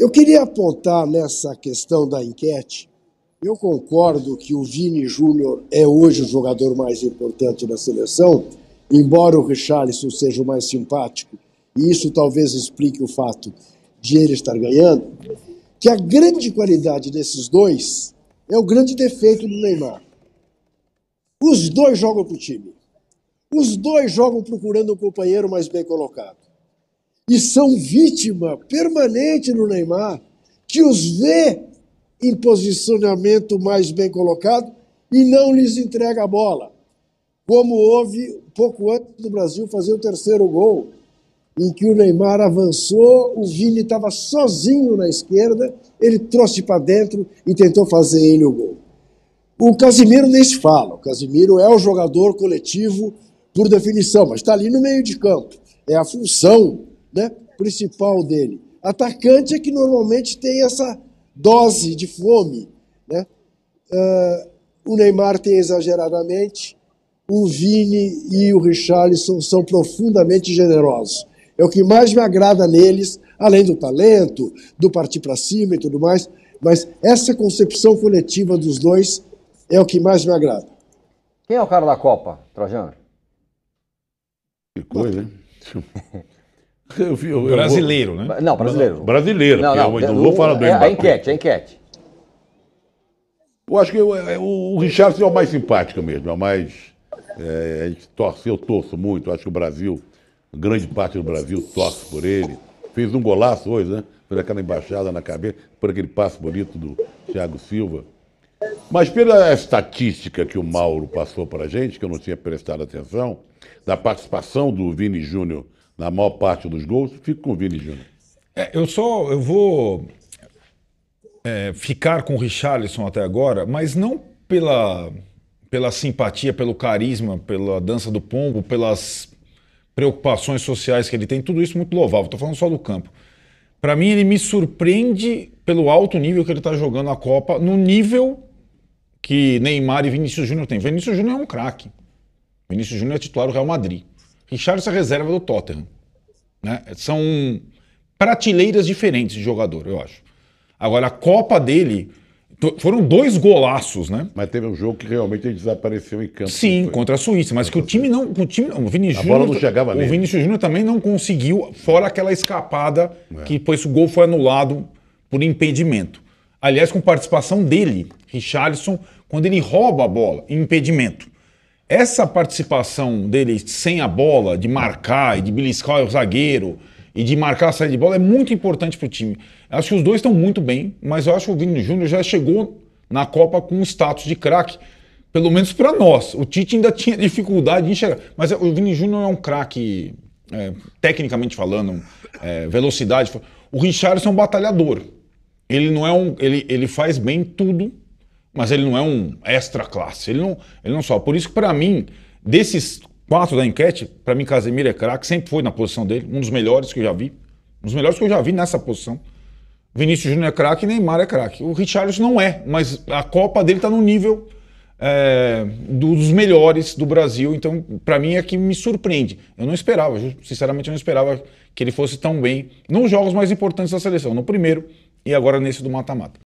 Eu queria apontar nessa questão da enquete. Eu concordo que o Vini Júnior é hoje o jogador mais importante da seleção, embora o Richarlison seja o mais simpático, e isso talvez explique o fato de ele estar ganhando, que a grande qualidade desses dois é o grande defeito do Neymar. Os dois jogam para o time. Os dois jogam procurando um companheiro mais bem colocado e são vítima permanente no Neymar, que os vê em posicionamento mais bem colocado e não lhes entrega a bola. Como houve pouco antes do Brasil fazer o terceiro gol, em que o Neymar avançou, o Vini estava sozinho na esquerda, ele trouxe para dentro e tentou fazer ele o gol. O Casimiro nem se fala, o Casimiro é o jogador coletivo por definição, mas está ali no meio de campo. É a função né, principal dele. Atacante é que normalmente tem essa dose de fome. Né? Uh, o Neymar tem exageradamente, o Vini e o Richarlison são profundamente generosos. É o que mais me agrada neles, além do talento, do partir para cima e tudo mais, mas essa concepção coletiva dos dois é o que mais me agrada. Quem é o cara da Copa, Trajano? Que coisa, hein? Eu eu, brasileiro, né? Não, brasileiro. Brasileiro, não, não, eu, é, vou falar do é, é Mbappé. É enquete, é enquete. Eu acho que eu, o Richardson é o mais simpático mesmo, é o mais. É, a gente torce, eu torço muito, acho que o Brasil, grande parte do Brasil torce por ele. Fez um golaço hoje, né? Fez aquela embaixada na cabeça, por aquele passo bonito do Thiago Silva. Mas pela estatística que o Mauro passou para a gente, que eu não tinha prestado atenção, da participação do Vini Júnior na maior parte dos gols, fico com o Vini Júnior. É, eu só eu vou é, ficar com o Richarlison até agora, mas não pela, pela simpatia, pelo carisma, pela dança do pombo, pelas preocupações sociais que ele tem, tudo isso muito louvável. Estou falando só do campo. Para mim, ele me surpreende pelo alto nível que ele está jogando a Copa, no nível que Neymar e Vinícius Júnior têm. Vinícius Júnior é um craque. Vinícius Júnior é titular do Real Madrid. Richardson é reserva do Tottenham. Né? São prateleiras diferentes de jogador, eu acho. Agora, a Copa dele. Foram dois golaços, né? Mas teve um jogo que realmente ele desapareceu em campo. Sim, contra a Suíça, mas que o time não. O time, o Vini a Júnior, bola não chegava O Vinícius Júnior também não conseguiu, fora aquela escapada é. que depois o gol foi anulado por impedimento. Aliás, com participação dele, Richarlison, quando ele rouba a bola, impedimento essa participação dele sem a bola, de marcar e de beliscar o zagueiro e de marcar a saída de bola, é muito importante para o time. Acho que os dois estão muito bem, mas eu acho que o Vini Júnior já chegou na Copa com status de craque, pelo menos para nós. O Tite ainda tinha dificuldade de enxergar, mas o Vini Júnior é um craque, é, tecnicamente falando, é, velocidade. O Richardson é um batalhador. Ele não é um, ele, ele faz bem tudo mas ele não é um extra classe. Ele não, ele não só. Por isso que, para mim, desses quatro da enquete, para mim, Casemiro é craque, sempre foi na posição dele, um dos melhores que eu já vi. Um dos melhores que eu já vi nessa posição. Vinícius Júnior é craque, Neymar é craque. O Richarlison não é, mas a Copa dele está no nível é, dos melhores do Brasil. Então, para mim, é que me surpreende. Eu não esperava, sinceramente, eu não esperava que ele fosse tão bem nos jogos mais importantes da seleção, no primeiro e agora nesse do mata-mata.